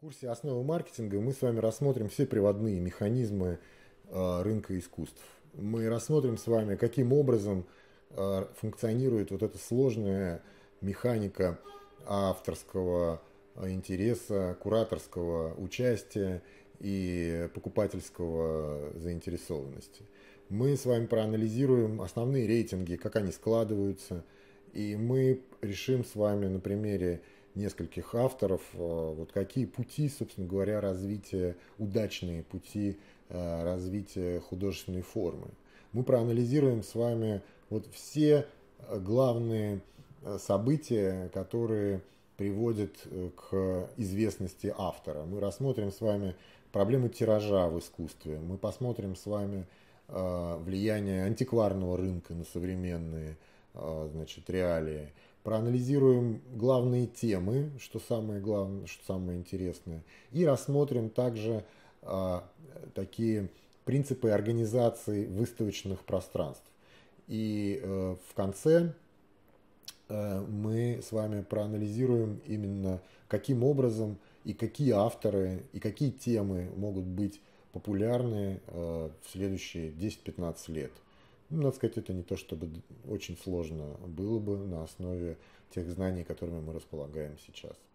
курсе «Основы маркетинга» мы с вами рассмотрим все приводные механизмы а, рынка искусств. Мы рассмотрим с вами, каким образом а, функционирует вот эта сложная механика авторского а, интереса, кураторского участия и покупательского заинтересованности. Мы с вами проанализируем основные рейтинги, как они складываются, и мы решим с вами на примере нескольких авторов, э, вот какие пути, собственно говоря, развития, удачные пути э, развития художественной формы. Мы проанализируем с вами вот все э, главные события, которые приводят к известности автора. Мы рассмотрим с вами проблему тиража в искусстве, мы посмотрим с вами влияние антикварного рынка на современные а, значит, реалии, проанализируем главные темы, что самое главное, что самое интересное, и рассмотрим также а, такие принципы организации выставочных пространств. И э, в конце э, мы с вами проанализируем именно каким образом и какие авторы и какие темы могут быть популярны э, в следующие 10-15 лет. Ну, надо сказать, это не то чтобы очень сложно было бы на основе тех знаний, которыми мы располагаем сейчас.